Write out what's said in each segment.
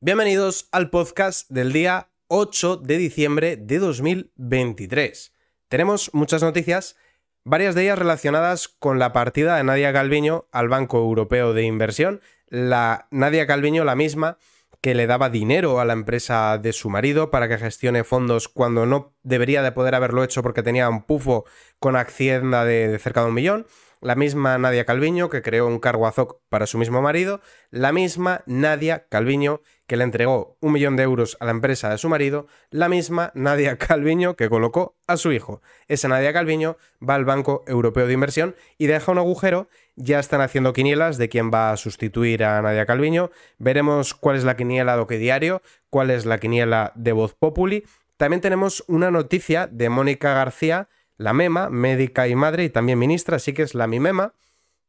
Bienvenidos al podcast del día 8 de diciembre de 2023. Tenemos muchas noticias, varias de ellas relacionadas con la partida de Nadia Calviño al Banco Europeo de Inversión. La Nadia Calviño, la misma que le daba dinero a la empresa de su marido para que gestione fondos cuando no debería de poder haberlo hecho porque tenía un pufo con Hacienda de cerca de un millón la misma Nadia Calviño que creó un cargo Zoc para su mismo marido, la misma Nadia Calviño que le entregó un millón de euros a la empresa de su marido, la misma Nadia Calviño que colocó a su hijo. Esa Nadia Calviño va al Banco Europeo de Inversión y deja un agujero, ya están haciendo quinielas de quién va a sustituir a Nadia Calviño, veremos cuál es la quiniela de Oque Diario, cuál es la quiniela de Voz Populi. También tenemos una noticia de Mónica García, la MEMA, médica y madre, y también ministra, así que es la MIMEMA.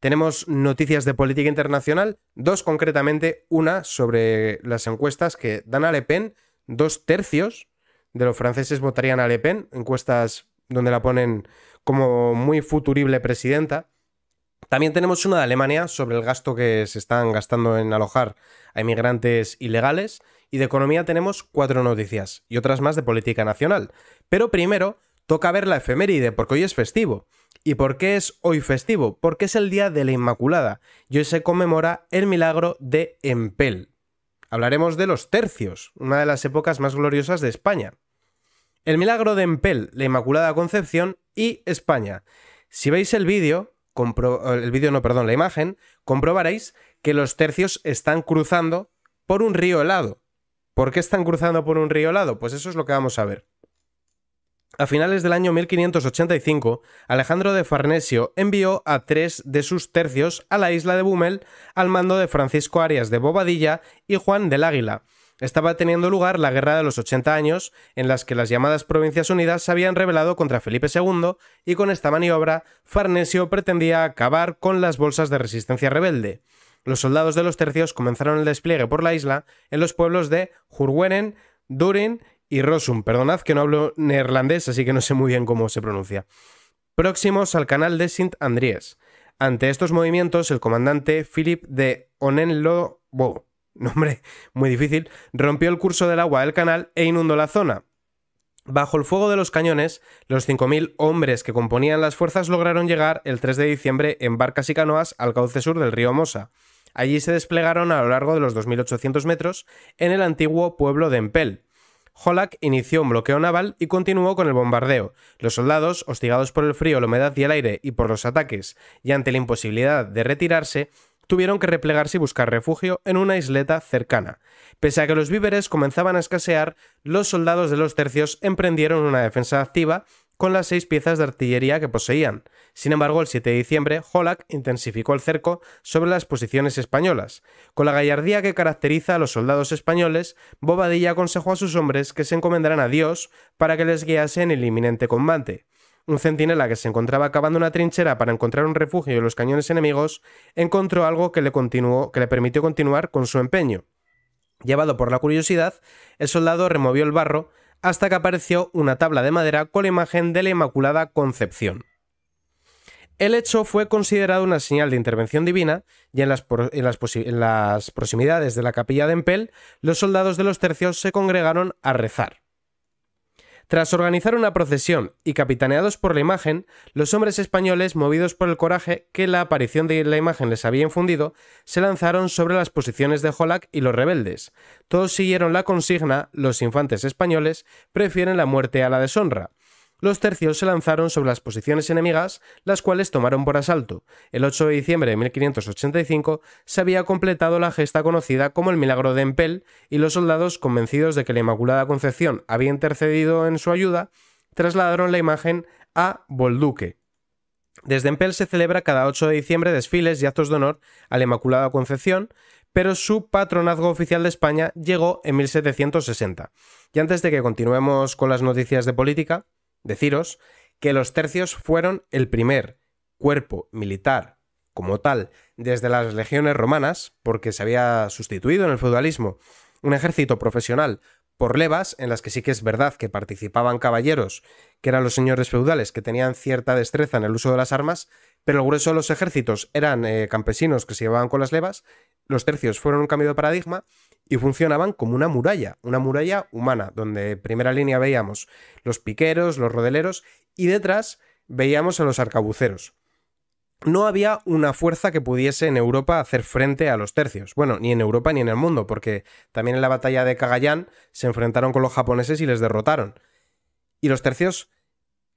Tenemos noticias de política internacional, dos concretamente, una sobre las encuestas que dan a Le Pen, dos tercios de los franceses votarían a Le Pen, encuestas donde la ponen como muy futurible presidenta. También tenemos una de Alemania sobre el gasto que se están gastando en alojar a inmigrantes ilegales. Y de economía tenemos cuatro noticias y otras más de política nacional. Pero primero toca ver la efeméride, porque hoy es festivo. ¿Y por qué es hoy festivo? Porque es el Día de la Inmaculada y hoy se conmemora el milagro de Empel. Hablaremos de los tercios, una de las épocas más gloriosas de España. El milagro de Empel, la Inmaculada Concepción y España. Si veis el vídeo, eh, el vídeo no, perdón, la imagen, comprobaréis que los tercios están cruzando por un río helado. ¿Por qué están cruzando por un río helado? Pues eso es lo que vamos a ver. A finales del año 1585, Alejandro de Farnesio envió a tres de sus tercios a la isla de Bumel al mando de Francisco Arias de Bobadilla y Juan del Águila. Estaba teniendo lugar la Guerra de los 80 años, en las que las llamadas Provincias Unidas se habían rebelado contra Felipe II, y con esta maniobra Farnesio pretendía acabar con las bolsas de resistencia rebelde. Los soldados de los tercios comenzaron el despliegue por la isla en los pueblos de Jurgueren, Durin y Rosum. Perdonad que no hablo neerlandés, así que no sé muy bien cómo se pronuncia. Próximos al canal de Sint Andries. Ante estos movimientos, el comandante Philip de Onenlo, wow, nombre muy difícil, rompió el curso del agua del canal e inundó la zona. Bajo el fuego de los cañones, los 5.000 hombres que componían las fuerzas lograron llegar el 3 de diciembre en barcas y canoas al cauce sur del río Mosa. Allí se desplegaron a lo largo de los 2.800 metros en el antiguo pueblo de Empel, Holak inició un bloqueo naval y continuó con el bombardeo. Los soldados, hostigados por el frío, la humedad y el aire y por los ataques, y ante la imposibilidad de retirarse, tuvieron que replegarse y buscar refugio en una isleta cercana. Pese a que los víveres comenzaban a escasear, los soldados de los tercios emprendieron una defensa activa con las seis piezas de artillería que poseían. Sin embargo, el 7 de diciembre, Holac intensificó el cerco sobre las posiciones españolas. Con la gallardía que caracteriza a los soldados españoles, Bobadilla aconsejó a sus hombres que se encomendaran a Dios para que les guiase en el inminente combate. Un centinela que se encontraba cavando una trinchera para encontrar un refugio en los cañones enemigos encontró algo que continuó, que le permitió continuar con su empeño. Llevado por la curiosidad, el soldado removió el barro hasta que apareció una tabla de madera con la imagen de la Inmaculada Concepción. El hecho fue considerado una señal de intervención divina y en las, en las, proximidades de la capilla de Empel los soldados de los tercios se congregaron a rezar. Tras organizar una procesión y capitaneados por la imagen, los hombres españoles, movidos por el coraje que la aparición de la imagen les había infundido, se lanzaron sobre las posiciones de Jolac y los rebeldes. Todos siguieron la consigna, los infantes españoles prefieren la muerte a la deshonra. Los tercios se lanzaron sobre las posiciones enemigas, las cuales tomaron por asalto. El 8 de diciembre de 1585 se había completado la gesta conocida como el Milagro de Empel, y los soldados, convencidos de que la Inmaculada Concepción había intercedido en su ayuda, trasladaron la imagen a Bolduque, desde Empel se celebra cada 8 de diciembre desfiles y actos de honor a la Inmaculada Concepción, pero su patronazgo oficial de España llegó en 1760. Y antes de que continuemos con las noticias de política, deciros que los tercios fueron el primer cuerpo militar como tal desde las legiones romanas, porque se había sustituido en el feudalismo un ejército profesional por levas, en las que sí que es verdad que participaban caballeros, que eran los señores feudales que tenían cierta destreza en el uso de las armas, pero el grueso de los ejércitos eran eh, campesinos que se llevaban con las levas los tercios fueron un cambio de paradigma y funcionaban como una muralla, una muralla humana, donde en primera línea veíamos los piqueros, los rodeleros y detrás veíamos a los arcabuceros. No había una fuerza que pudiese en Europa hacer frente a los tercios. Bueno, ni en Europa ni en el mundo, porque también en la batalla de Cagayán se enfrentaron con los japoneses y les derrotaron. Y los tercios,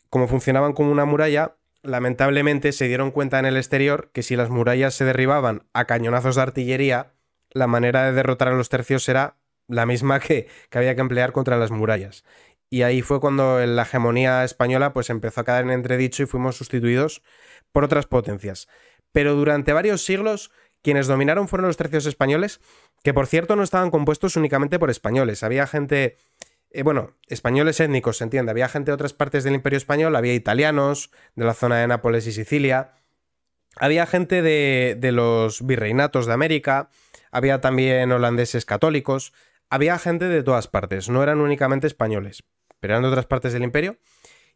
como funcionaban como una muralla, lamentablemente se dieron cuenta en el exterior que si las murallas se derribaban a cañonazos de artillería, la manera de derrotar a los tercios era la misma que, había que emplear contra las murallas. Y ahí fue cuando la hegemonía española pues empezó a caer en entredicho y fuimos sustituidos por otras potencias. Pero durante varios siglos quienes dominaron fueron los tercios españoles, que por cierto no estaban compuestos únicamente por españoles. Había gente eh, bueno, españoles étnicos, se entiende. Había gente de otras partes del Imperio Español, había italianos de la zona de Nápoles y Sicilia, había gente de, los virreinatos de América, había también holandeses católicos, había gente de todas partes, no eran únicamente españoles, pero eran de otras partes del imperio.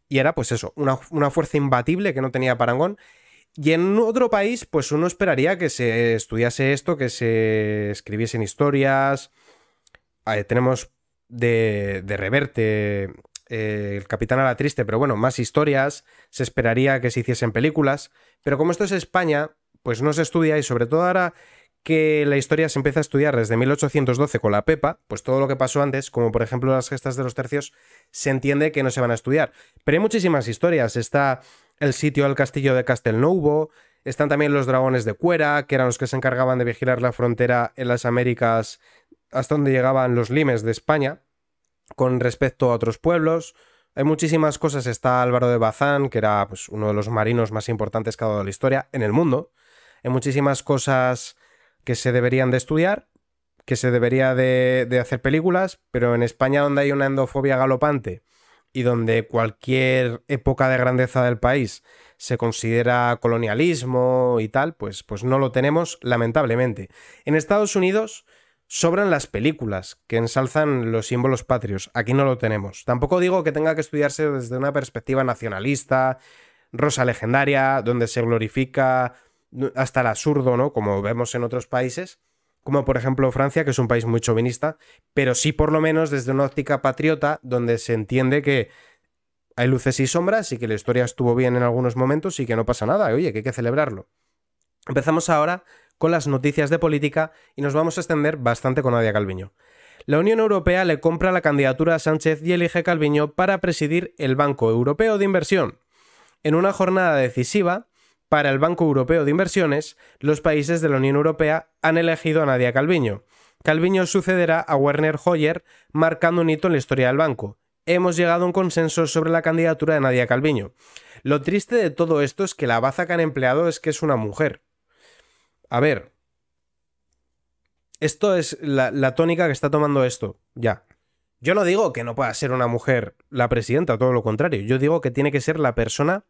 Y era pues eso, una, fuerza imbatible que no tenía parangón. Y en otro país, pues uno esperaría que se estudiase esto, que se escribiesen historias. Ah, eh, tenemos de, reverte eh, el Capitán a la Triste, pero bueno, más historias, se esperaría que se hiciesen películas, pero como esto es España, pues no se estudia y sobre todo ahora que la historia se empieza a estudiar desde 1812 con la Pepa, pues todo lo que pasó antes, como por ejemplo las gestas de los tercios, se entiende que no se van a estudiar. Pero hay muchísimas historias, está el sitio al castillo de Castelnuovo, están también los dragones de Cuera, que eran los que se encargaban de vigilar la frontera en las Américas hasta dónde llegaban los limes de España con respecto a otros pueblos. Hay muchísimas cosas. Está Álvaro de Bazán, que era pues, uno de los marinos más importantes que ha dado la historia en el mundo. Hay muchísimas cosas que se deberían de estudiar, que se debería de, de hacer películas, pero en España donde hay una endofobia galopante y donde cualquier época de grandeza del país se considera colonialismo y tal, pues, pues no lo tenemos, lamentablemente. En Estados Unidos Sobran las películas que ensalzan los símbolos patrios. Aquí no lo tenemos. Tampoco digo que tenga que estudiarse desde una perspectiva nacionalista, rosa legendaria, donde se glorifica hasta el absurdo, ¿no? Como vemos en otros países, como por ejemplo Francia, que es un país muy chauvinista, pero sí por lo menos desde una óptica patriota, donde se entiende que hay luces y sombras y que la historia estuvo bien en algunos momentos y que no pasa nada. Oye, que hay que celebrarlo. Empezamos ahora con las noticias de política y nos vamos a extender bastante con Nadia Calviño. La Unión Europea le compra la candidatura a Sánchez y elige a Calviño para presidir el Banco Europeo de Inversión. En una jornada decisiva, para el Banco Europeo de Inversiones, los países de la Unión Europea han elegido a Nadia Calviño. Calviño sucederá a Werner Hoyer, marcando un hito en la historia del banco. Hemos llegado a un consenso sobre la candidatura de Nadia Calviño. Lo triste de todo esto es que la baza que han empleado es que es una mujer a ver, esto es la, tónica que está tomando esto, ya. Yo no digo que no pueda ser una mujer la presidenta, todo lo contrario. Yo digo que tiene que ser la persona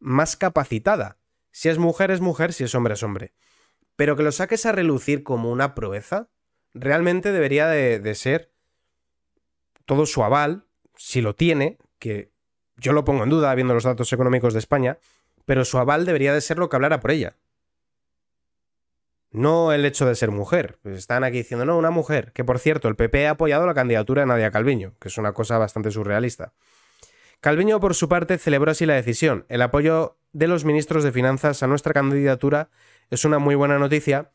más capacitada. Si es mujer, es mujer, si es hombre, es hombre. Pero que lo saques a relucir como una proeza, realmente debería de ser todo su aval, si lo tiene, que yo lo pongo en duda viendo los datos económicos de España, pero su aval debería de ser lo que hablara por ella. No el hecho de ser mujer. están aquí diciendo, no, una mujer. Que por cierto, el PP ha apoyado la candidatura de Nadia Calviño, que es una cosa bastante surrealista. Calviño, por su parte, celebró así la decisión. El apoyo de los ministros de Finanzas a nuestra candidatura es una muy buena noticia.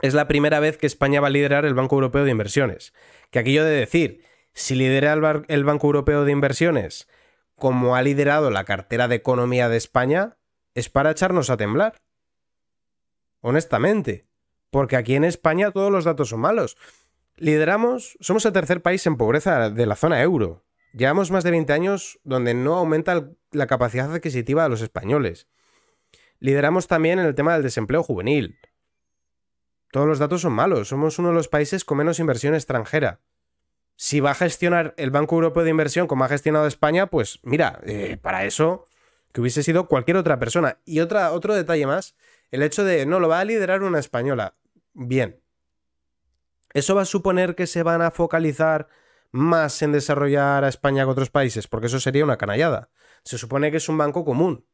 Es la primera vez que España va a liderar el Banco Europeo de Inversiones. Que aquello de decir, si lidera el Banco Europeo de Inversiones como ha liderado la cartera de economía de España, es para echarnos a temblar honestamente, porque aquí en España todos los datos son malos. Lideramos, somos el tercer país en pobreza de la zona euro. Llevamos más de 20 años donde no aumenta la capacidad adquisitiva de los españoles. Lideramos también en el tema del desempleo juvenil. Todos los datos son malos. Somos uno de los países con menos inversión extranjera. Si va a gestionar el Banco Europeo de Inversión como ha gestionado España, pues mira, eh, para eso que hubiese sido cualquier otra persona. Y otra, otro detalle más el hecho de, no, lo va a liderar una española. Bien. ¿Eso va a suponer que se van a focalizar más en desarrollar a España que otros países? Porque eso sería una canallada. Se supone que es un banco común.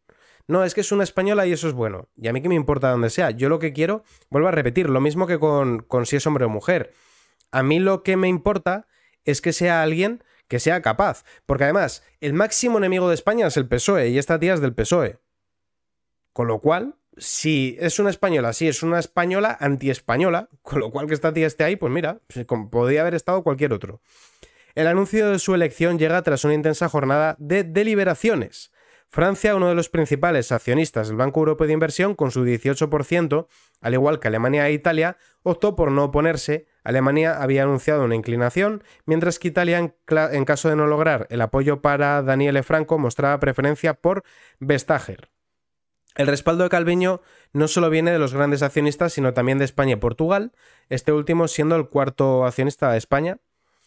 No, es que es una española y eso es bueno. Y a mí que me importa dónde sea. Yo lo que quiero, vuelvo a repetir, lo mismo que con, con si es hombre o mujer. A mí lo que me importa es que sea alguien que sea capaz. Porque además, el máximo enemigo de España es el PSOE y esta tía es del PSOE. Con lo cual, si es una española, sí, es una española anti-española, con lo cual que esta tía esté ahí, pues mira, podría haber estado cualquier otro. El anuncio de su elección llega tras una intensa jornada de deliberaciones. Francia, uno de los principales accionistas del Banco Europeo de Inversión, con su 18%, al igual que Alemania e Italia, optó por no oponerse. Alemania había anunciado una inclinación, mientras que Italia, en, en caso de no lograr el apoyo para Daniele Franco, mostraba preferencia por Vestager. El respaldo de Calviño no solo viene de los grandes accionistas, sino también de España y Portugal, este último siendo el cuarto accionista de España,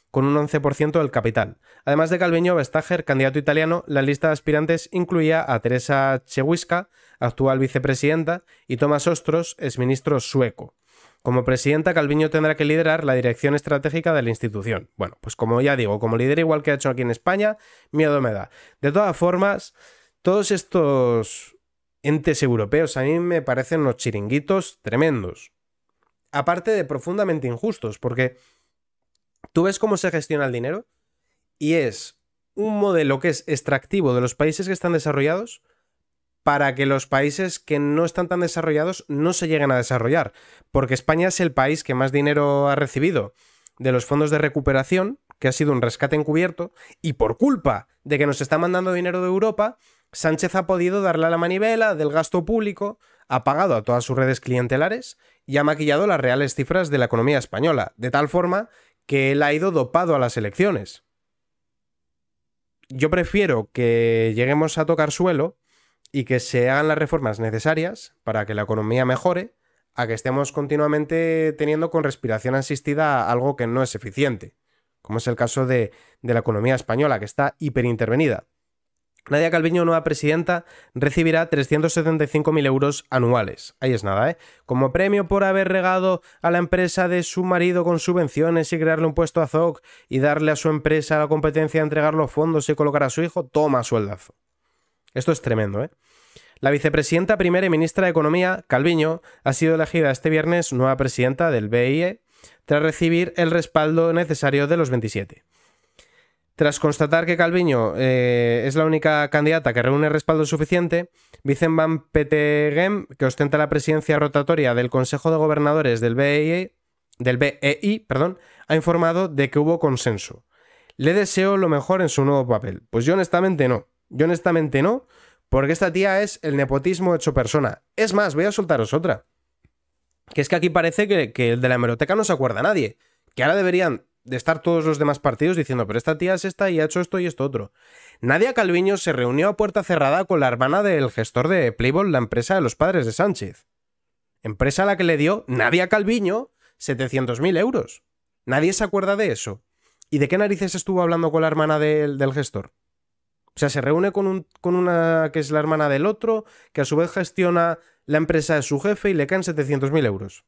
con un 11% del capital. Además de Calviño, Vestager, candidato italiano, la lista de aspirantes incluía a Teresa Chewisca, actual vicepresidenta, y Tomás Ostros, exministro sueco. Como presidenta, Calviño tendrá que liderar la dirección estratégica de la institución. Bueno, pues como ya digo, como líder igual que ha hecho aquí en España, miedo me da. De todas formas, todos estos entes europeos a mí me parecen unos chiringuitos tremendos. Aparte de profundamente injustos, porque tú ves cómo se gestiona el dinero y es un modelo que es extractivo de los países que están desarrollados para que los países que no están tan desarrollados no se lleguen a desarrollar, porque España es el país que más dinero ha recibido de los fondos de recuperación, que ha sido un rescate encubierto, y por culpa de que nos está mandando dinero de Europa, Sánchez ha podido darle a la manivela del gasto público, ha pagado a todas sus redes clientelares y ha maquillado las reales cifras de la economía española, de tal forma que él ha ido dopado a las elecciones. Yo prefiero que lleguemos a tocar suelo y que se hagan las reformas necesarias para que la economía mejore, a que estemos continuamente teniendo con respiración asistida algo que no es eficiente, como es el caso de, la economía española, que está hiperintervenida. Nadia Calviño, nueva presidenta, recibirá 375.000 euros anuales. Ahí es nada, ¿eh? Como premio por haber regado a la empresa de su marido con subvenciones y crearle un puesto a ZOC y darle a su empresa la competencia de entregar los fondos y colocar a su hijo, toma sueldazo. Esto es tremendo, ¿eh? La vicepresidenta primera y ministra de Economía, Calviño, ha sido elegida este viernes nueva presidenta del BIE tras recibir el respaldo necesario de los 27. Tras constatar que Calviño eh, es la única candidata que reúne respaldo suficiente, Vicen Van Petegem, que ostenta la presidencia rotatoria del Consejo de Gobernadores del BEI, del BEI perdón, ha informado de que hubo consenso. Le deseo lo mejor en su nuevo papel. Pues yo honestamente no. Yo honestamente no, porque esta tía es el nepotismo hecho persona. Es más, voy a soltaros otra. Que es que aquí parece que, que el de la hemeroteca no se acuerda nadie. Que ahora deberían de estar todos los demás partidos diciendo, pero esta tía es esta y ha hecho esto y esto otro. Nadia Calviño se reunió a puerta cerrada con la hermana del gestor de Playboy, la empresa de los padres de Sánchez. Empresa a la que le dio Nadia Calviño 700.000 euros. Nadie se acuerda de eso. ¿Y de qué narices estuvo hablando con la hermana del, gestor? O sea, se reúne con, con una que es la hermana del otro, que a su vez gestiona la empresa de su jefe y le caen 700.000 euros.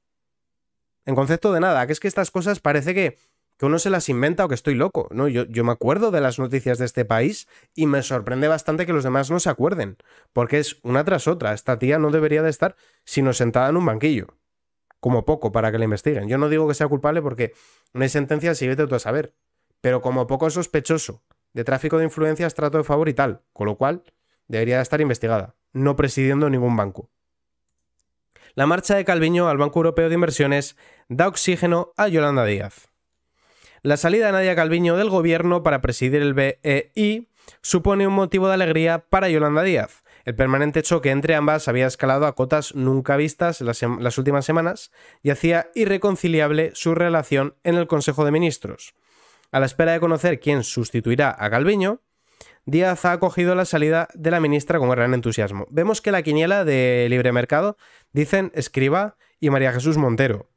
En concepto de nada, que es que estas cosas parece que que uno se las inventa o que estoy loco, ¿no? Yo, me acuerdo de las noticias de este país y me sorprende bastante que los demás no se acuerden, porque es una tras otra. Esta tía no debería de estar sino sentada en un banquillo, como poco, para que la investiguen. Yo no digo que sea culpable porque no hay sentencia, si vete tú a saber, pero como poco sospechoso de tráfico de influencias, trato de favor y tal, con lo cual debería de estar investigada, no presidiendo ningún banco. La marcha de Calviño al Banco Europeo de Inversiones da oxígeno a Yolanda Díaz. La salida de Nadia Calviño del gobierno para presidir el BEI supone un motivo de alegría para Yolanda Díaz. El permanente choque entre ambas había escalado a cotas nunca vistas las, las últimas semanas y hacía irreconciliable su relación en el Consejo de Ministros. A la espera de conocer quién sustituirá a Calviño, Díaz ha acogido la salida de la ministra con gran entusiasmo. Vemos que la quiniela de Libre Mercado dicen Escriba y María Jesús Montero.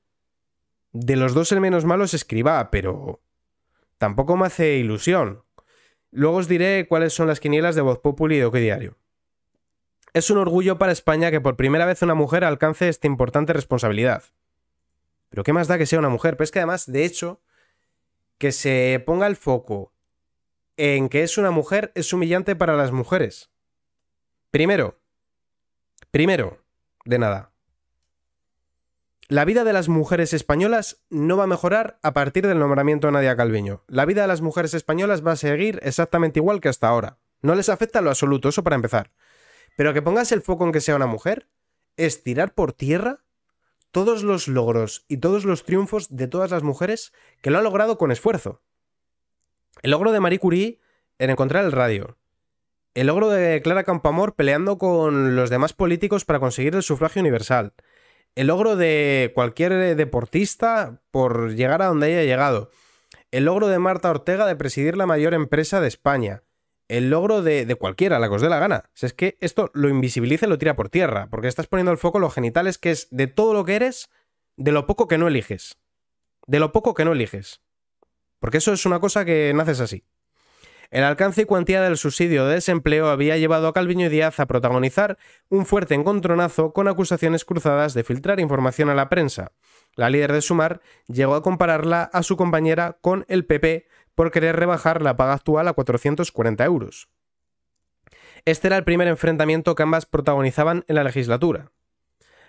De los dos el menos malo es Escribá, pero tampoco me hace ilusión. Luego os diré cuáles son las quinielas de Voz Populi y de Diario. Es un orgullo para España que por primera vez una mujer alcance esta importante responsabilidad. Pero ¿qué más da que sea una mujer? pues es que además, de hecho, que se ponga el foco en que es una mujer es humillante para las mujeres. Primero, primero, de nada. La vida de las mujeres españolas no va a mejorar a partir del nombramiento de Nadia Calviño. La vida de las mujeres españolas va a seguir exactamente igual que hasta ahora. No les afecta lo absoluto, eso para empezar. Pero que pongas el foco en que sea una mujer es tirar por tierra todos los logros y todos los triunfos de todas las mujeres que lo han logrado con esfuerzo. El logro de Marie Curie en encontrar el radio. El logro de Clara Campamor peleando con los demás políticos para conseguir el sufragio universal el logro de cualquier eh, deportista por llegar a donde haya llegado, el logro de Marta Ortega de presidir la mayor empresa de España, el logro de, de cualquiera, la que os dé la gana. Si es que esto lo invisibiliza y lo tira por tierra, porque estás poniendo el foco en los genitales, que es de todo lo que eres, de lo poco que no eliges. De lo poco que no eliges. Porque eso es una cosa que naces así. El alcance y cuantía del subsidio de desempleo había llevado a Calviño y Díaz a protagonizar un fuerte encontronazo con acusaciones cruzadas de filtrar información a la prensa. La líder de Sumar llegó a compararla a su compañera con el PP por querer rebajar la paga actual a 440 euros. Este era el primer enfrentamiento que ambas protagonizaban en la legislatura.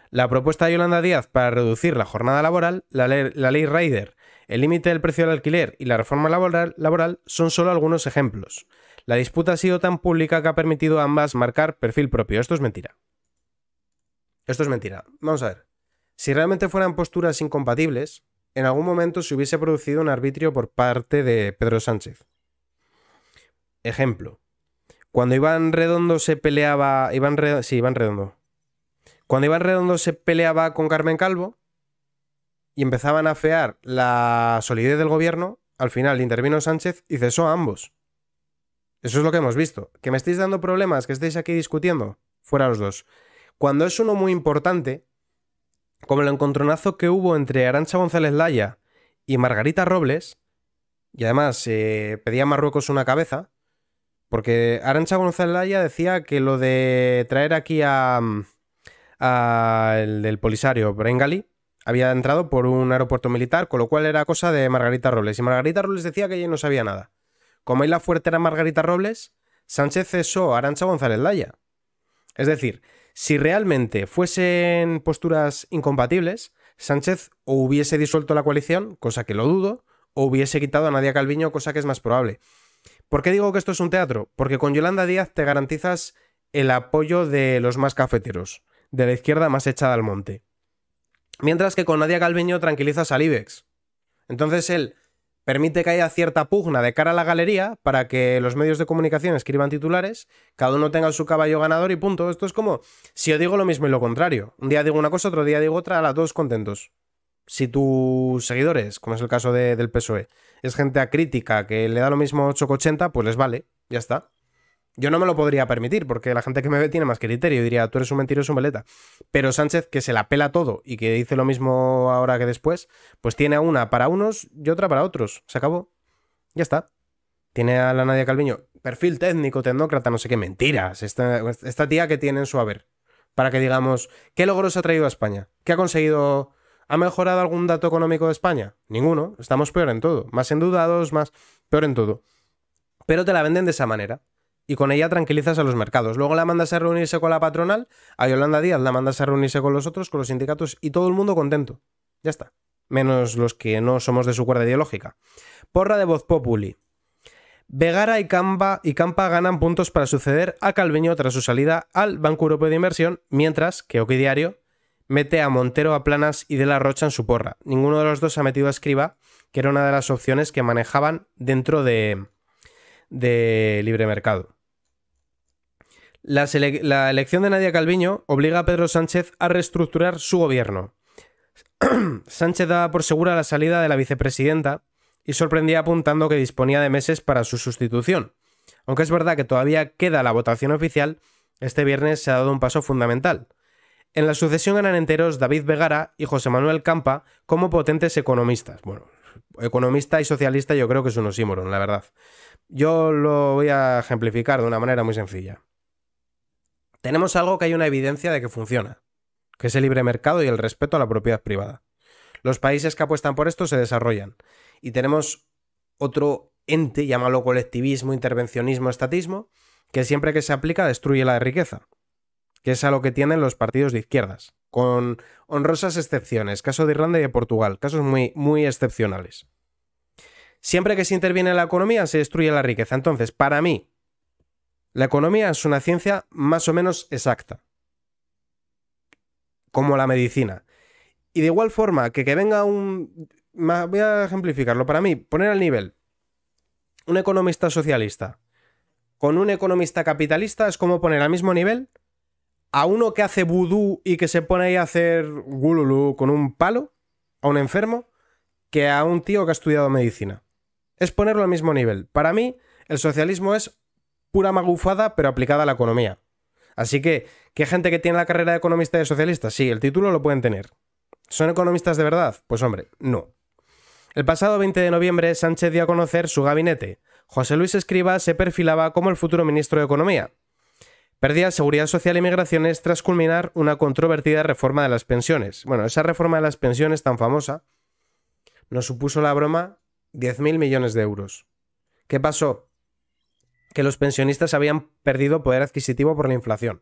La propuesta de Yolanda Díaz para reducir la jornada laboral, la ley, la el límite del precio del alquiler y la reforma laboral, son solo algunos ejemplos. La disputa ha sido tan pública que ha permitido a ambas marcar perfil propio. Esto es mentira. Esto es mentira. Vamos a ver. Si realmente fueran posturas incompatibles, en algún momento se hubiese producido un arbitrio por parte de Pedro Sánchez. Ejemplo. Cuando Iván Redondo se peleaba. Iván Redondo. Cuando Iván Redondo se peleaba con Carmen Calvo, y empezaban a afear la solidez del gobierno, al final intervino Sánchez y cesó a ambos. Eso es lo que hemos visto. Que me estáis dando problemas, que estáis aquí discutiendo, fuera los dos. Cuando es uno muy importante, como el encontronazo que hubo entre Arancha González Laya y Margarita Robles, y además eh, pedía a Marruecos una cabeza, porque Arancha González Laya decía que lo de traer aquí a, mm, el del Polisario Bengali había entrado por un aeropuerto militar, con lo cual era cosa de Margarita Robles. Y Margarita Robles decía que ella no sabía nada. Como la fuerte era Margarita Robles, Sánchez cesó a González Laya. Es decir, si realmente fuesen posturas incompatibles, Sánchez o hubiese disuelto la coalición, cosa que lo dudo, o hubiese quitado a Nadia Calviño, cosa que es más probable. ¿Por qué digo que esto es un teatro? Porque con Yolanda Díaz te garantizas el apoyo de los más cafeteros, de la izquierda más echada al monte. Mientras que con Nadia Calviño tranquilizas al IBEX. Entonces él permite que haya cierta pugna de cara a la galería para que los medios de comunicación escriban titulares, cada uno tenga su caballo ganador y punto. Esto es como si yo digo lo mismo y lo contrario. Un día digo una cosa, otro día digo otra, a las dos contentos. Si tus seguidores, como es el caso del PSOE, es gente acrítica que le da lo mismo 8,80, pues les vale, ya está. Yo no me lo podría permitir, porque la gente que me ve tiene más criterio y diría, tú eres un mentiroso, un veleta. Pero Sánchez, que se la pela todo y que dice lo mismo ahora que después, pues tiene una para unos y otra para otros. Se acabó. Ya está. Tiene a la Nadia Calviño, perfil técnico, tecnócrata, no sé qué, mentiras. Esta, tía que tiene en su haber. Para que digamos, ¿qué logros ha traído a España? ¿Qué ha conseguido? ¿Ha mejorado algún dato económico de España? Ninguno. Estamos peor en todo. Más endudados, más. peor en todo. Pero te la venden de esa manera y con ella tranquilizas a los mercados. Luego la mandas a reunirse con la patronal, a Yolanda Díaz la mandas a reunirse con los otros, con los sindicatos y todo el mundo contento. Ya está. Menos los que no somos de su cuerda ideológica. Porra de voz populi. Vegara y Campa, ganan puntos para suceder a Calviño tras su salida al Banco Europeo de Inversión, mientras que Oquidiario Diario mete a Montero a Planas y de la Rocha en su porra. Ninguno de los dos ha metido a Escriba, que era una de las opciones que manejaban dentro de, de libre mercado. La, elección de Nadia Calviño obliga a Pedro Sánchez a reestructurar su gobierno. Sánchez daba por segura la salida de la vicepresidenta y sorprendía apuntando que disponía de meses para su sustitución. Aunque es verdad que todavía queda la votación oficial, este viernes se ha dado un paso fundamental. En la sucesión eran enteros David Vegara y José Manuel Campa como potentes economistas. Bueno, economista y socialista yo creo que es un osímoron, la verdad. Yo lo voy a ejemplificar de una manera muy sencilla. Tenemos algo que hay una evidencia de que funciona, que es el libre mercado y el respeto a la propiedad privada. Los países que apuestan por esto se desarrollan. Y tenemos otro ente, llámalo colectivismo, intervencionismo, estatismo, que siempre que se aplica destruye la riqueza, que es a lo que tienen los partidos de izquierdas, con honrosas excepciones, caso de Irlanda y de Portugal, casos muy, muy excepcionales. Siempre que se interviene la economía, se destruye la riqueza. Entonces, para mí, la economía es una ciencia más o menos exacta, como la medicina. Y de igual forma que que venga un... Voy a ejemplificarlo. Para mí, poner al nivel un economista socialista con un economista capitalista es como poner al mismo nivel a uno que hace vudú y que se pone ahí a hacer gululú con un palo, a un enfermo, que a un tío que ha estudiado medicina es ponerlo al mismo nivel. Para mí, el socialismo es pura magufada, pero aplicada a la economía. Así que, ¿qué gente que tiene la carrera de economista y de socialista? Sí, el título lo pueden tener. ¿Son economistas de verdad? Pues hombre, no. El pasado 20 de noviembre, Sánchez dio a conocer su gabinete. José Luis Escriba se perfilaba como el futuro ministro de Economía. Perdía seguridad social y migraciones tras culminar una controvertida reforma de las pensiones. Bueno, esa reforma de las pensiones tan famosa nos supuso la broma 10.000 millones de euros. ¿Qué pasó? Que los pensionistas habían perdido poder adquisitivo por la inflación.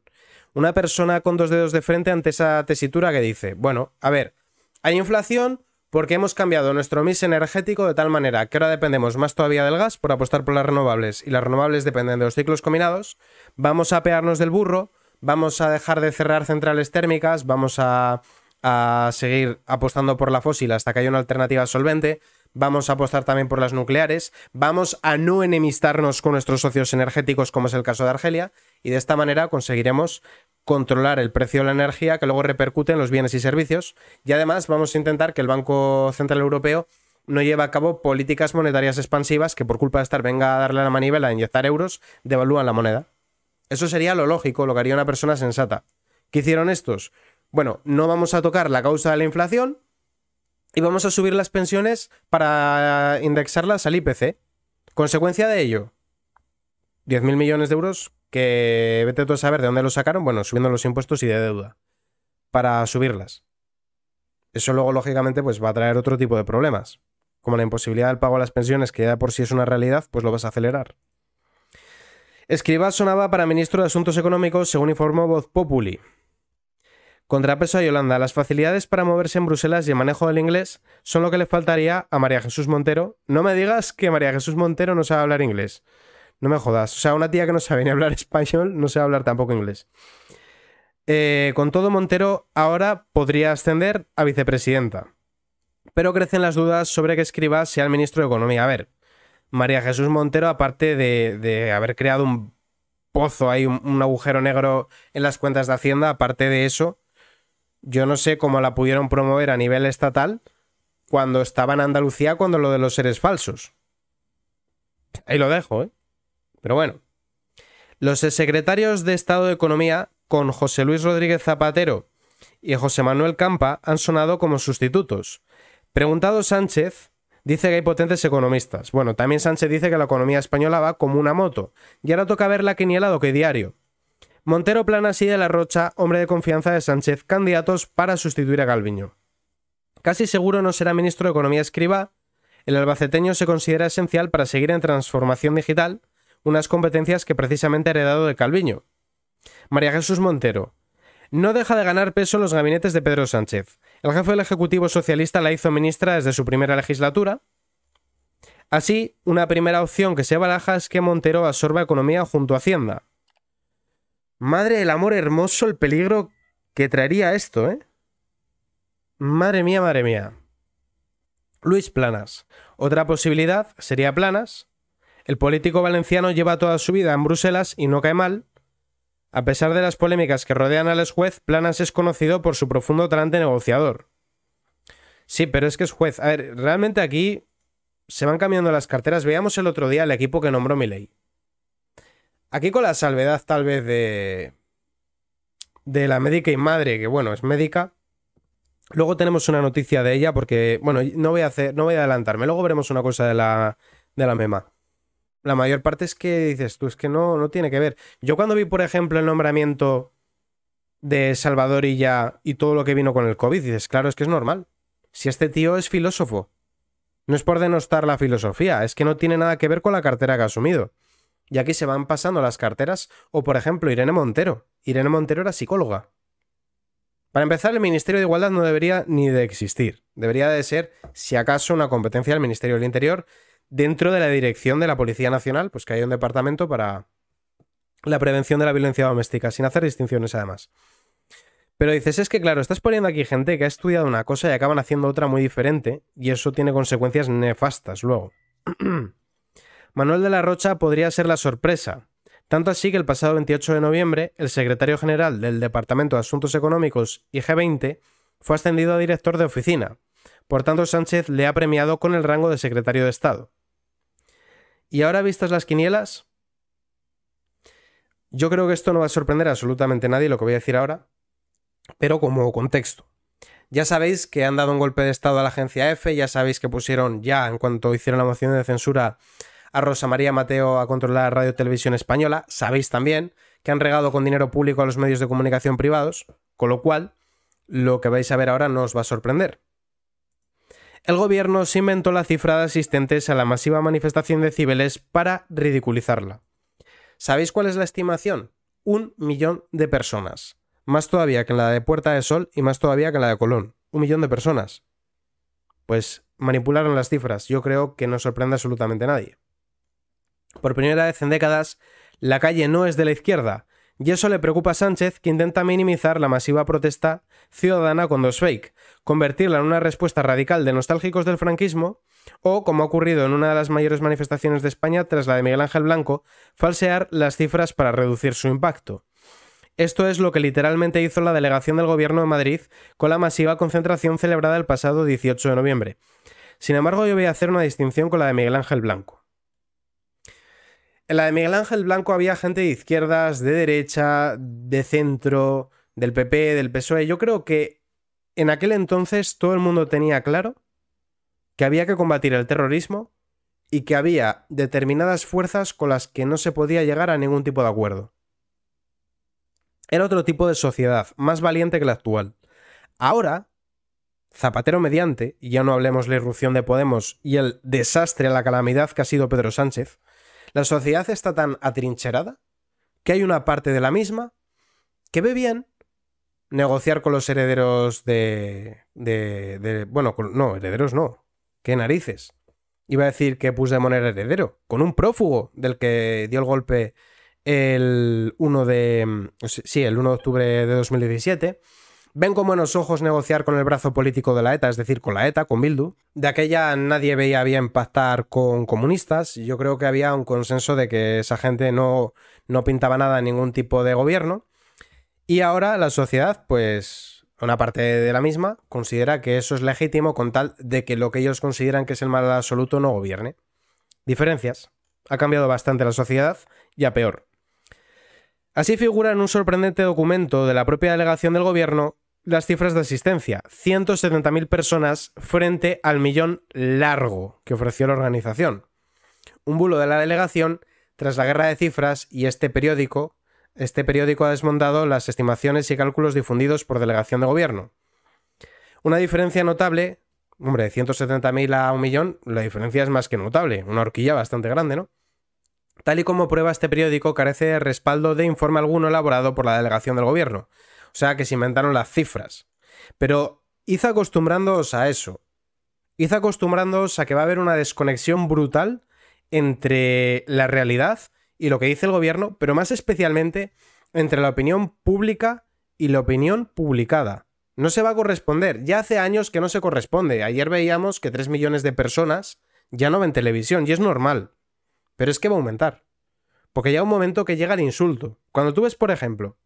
Una persona con dos dedos de frente ante esa tesitura que dice, bueno, a ver, hay inflación porque hemos cambiado nuestro mix energético de tal manera que ahora dependemos más todavía del gas por apostar por las renovables y las renovables dependen de los ciclos combinados, vamos a pearnos del burro, vamos a dejar de cerrar centrales térmicas, vamos a, a seguir apostando por la fósil hasta que haya una alternativa solvente vamos a apostar también por las nucleares, vamos a no enemistarnos con nuestros socios energéticos como es el caso de Argelia y de esta manera conseguiremos controlar el precio de la energía que luego repercute en los bienes y servicios y además vamos a intentar que el Banco Central Europeo no lleve a cabo políticas monetarias expansivas que por culpa de estar venga a darle a la manivela a inyectar euros devalúan la moneda. Eso sería lo lógico, lo que haría una persona sensata. ¿Qué hicieron estos? Bueno, no vamos a tocar la causa de la inflación, y vamos a subir las pensiones para indexarlas al IPC. Consecuencia de ello, 10.000 millones de euros que vete tú a saber de dónde los sacaron, bueno, subiendo los impuestos y de deuda, para subirlas. Eso luego, lógicamente, pues va a traer otro tipo de problemas. Como la imposibilidad del pago a las pensiones, que ya por sí es una realidad, pues lo vas a acelerar. escriba sonaba para ministro de Asuntos Económicos, según informó Voz Populi. Contrapeso a Yolanda, las facilidades para moverse en Bruselas y el manejo del inglés son lo que le faltaría a María Jesús Montero. No me digas que María Jesús Montero no sabe hablar inglés. No me jodas. O sea, una tía que no sabe ni hablar español no sabe hablar tampoco inglés. Eh, con todo, Montero ahora podría ascender a vicepresidenta. Pero crecen las dudas sobre que escriba sea el ministro de Economía. A ver, María Jesús Montero, aparte de, haber creado un pozo, hay un agujero negro en las cuentas de Hacienda, aparte de eso, yo no sé cómo la pudieron promover a nivel estatal cuando estaba en Andalucía cuando lo de los seres falsos. Ahí lo dejo, ¿eh? Pero bueno. Los secretarios de Estado de Economía, con José Luis Rodríguez Zapatero y José Manuel Campa, han sonado como sustitutos. Preguntado Sánchez, dice que hay potentes economistas. Bueno, también Sánchez dice que la economía española va como una moto. Y ahora toca ver la lado que diario. Montero plana y de la Rocha, hombre de confianza de Sánchez, candidatos para sustituir a Calviño. Casi seguro no será ministro de Economía Escriba. El albaceteño se considera esencial para seguir en transformación digital, unas competencias que precisamente heredado de Calviño. María Jesús Montero. No deja de ganar peso en los gabinetes de Pedro Sánchez. El jefe del Ejecutivo Socialista la hizo ministra desde su primera legislatura. Así, una primera opción que se baraja es que Montero absorba Economía junto a Hacienda. Madre del amor hermoso, el peligro que traería esto, ¿eh? Madre mía, madre mía. Luis Planas. Otra posibilidad sería Planas. El político valenciano lleva toda su vida en Bruselas y no cae mal. A pesar de las polémicas que rodean al ex juez, Planas es conocido por su profundo talante negociador. Sí, pero es que es juez. A ver, realmente aquí se van cambiando las carteras. Veamos el otro día el equipo que nombró Milei. Aquí con la salvedad tal vez de... De la médica y madre, que bueno, es médica. Luego tenemos una noticia de ella porque, bueno, no voy a, hacer, no voy a adelantarme. Luego veremos una cosa de la, de la MEMA. La mayor parte es que dices tú, es que no, no tiene que ver. Yo cuando vi, por ejemplo, el nombramiento de Salvador y ya y todo lo que vino con el COVID, dices, claro, es que es normal. Si este tío es filósofo. No es por denostar la filosofía, es que no tiene nada que ver con la cartera que ha asumido. Y aquí se van pasando las carteras, o por ejemplo Irene Montero. Irene Montero era psicóloga. Para empezar, el Ministerio de Igualdad no debería ni de existir. Debería de ser, si acaso, una competencia del Ministerio del Interior dentro de la dirección de la Policía Nacional, pues que hay un departamento para la prevención de la violencia doméstica, sin hacer distinciones además. Pero dices, es que claro, estás poniendo aquí gente que ha estudiado una cosa y acaban haciendo otra muy diferente, y eso tiene consecuencias nefastas luego. Manuel de la Rocha podría ser la sorpresa, tanto así que el pasado 28 de noviembre, el secretario general del Departamento de Asuntos Económicos y G20 fue ascendido a director de oficina. Por tanto, Sánchez le ha premiado con el rango de secretario de Estado. ¿Y ahora vistas las quinielas? Yo creo que esto no va a sorprender a absolutamente nadie lo que voy a decir ahora, pero como contexto. Ya sabéis que han dado un golpe de Estado a la agencia F, ya sabéis que pusieron ya, en cuanto hicieron la moción de censura, a Rosa María Mateo a controlar Radio Televisión Española. Sabéis también que han regado con dinero público a los medios de comunicación privados, con lo cual lo que vais a ver ahora no os va a sorprender. El gobierno se inventó la cifra de asistentes a la masiva manifestación de Cibeles para ridiculizarla. ¿Sabéis cuál es la estimación? Un millón de personas. Más todavía que en la de Puerta de Sol y más todavía que en la de Colón. Un millón de personas. Pues manipularon las cifras. Yo creo que no sorprende absolutamente a nadie. Por primera vez en décadas, la calle no es de la izquierda, y eso le preocupa a Sánchez, que intenta minimizar la masiva protesta ciudadana con dos fake, convertirla en una respuesta radical de nostálgicos del franquismo, o, como ha ocurrido en una de las mayores manifestaciones de España tras la de Miguel Ángel Blanco, falsear las cifras para reducir su impacto. Esto es lo que literalmente hizo la delegación del gobierno de Madrid con la masiva concentración celebrada el pasado 18 de noviembre. Sin embargo, yo voy a hacer una distinción con la de Miguel Ángel Blanco. En la de Miguel Ángel Blanco había gente de izquierdas, de derecha, de centro, del PP, del PSOE. Yo creo que en aquel entonces todo el mundo tenía claro que había que combatir el terrorismo y que había determinadas fuerzas con las que no se podía llegar a ningún tipo de acuerdo. Era otro tipo de sociedad, más valiente que la actual. Ahora, Zapatero mediante, y ya no hablemos de la irrupción de Podemos y el desastre, la calamidad que ha sido Pedro Sánchez, la sociedad está tan atrincherada que hay una parte de la misma que ve bien negociar con los herederos de... de, bueno, no, herederos no. ¿Qué narices? Iba a decir que de era heredero, con un prófugo del que dio el golpe el 1 de... Mm, sí, el 1 de octubre de 2017 ven con buenos ojos negociar con el brazo político de la ETA, es decir, con la ETA, con Bildu. De aquella nadie veía bien pactar con comunistas. Yo creo que había un consenso de que esa gente no, no pintaba nada en ningún tipo de gobierno. Y ahora la sociedad, pues una parte de la misma, considera que eso es legítimo con tal de que lo que ellos consideran que es el mal absoluto no gobierne. Diferencias. Ha cambiado bastante la sociedad y a peor. Así figura en un sorprendente documento de la propia delegación del gobierno las cifras de asistencia, 170.000 personas frente al millón largo que ofreció la organización. Un bulo de la delegación tras la guerra de cifras y este periódico, este periódico ha desmontado las estimaciones y cálculos difundidos por delegación de gobierno. Una diferencia notable, hombre, de 170.000 a un millón, la diferencia es más que notable, una horquilla bastante grande, ¿no? Tal y como prueba este periódico, carece de respaldo de informe alguno elaborado por la delegación del gobierno o sea que se inventaron las cifras. Pero hizo acostumbrándoos a eso. Hizo acostumbrándoos a que va a haber una desconexión brutal entre la realidad y lo que dice el gobierno, pero más especialmente entre la opinión pública y la opinión publicada. No se va a corresponder. Ya hace años que no se corresponde. Ayer veíamos que 3 millones de personas ya no ven televisión y es normal. Pero es que va a aumentar. Porque ya un momento que llega el insulto. Cuando tú ves, por ejemplo,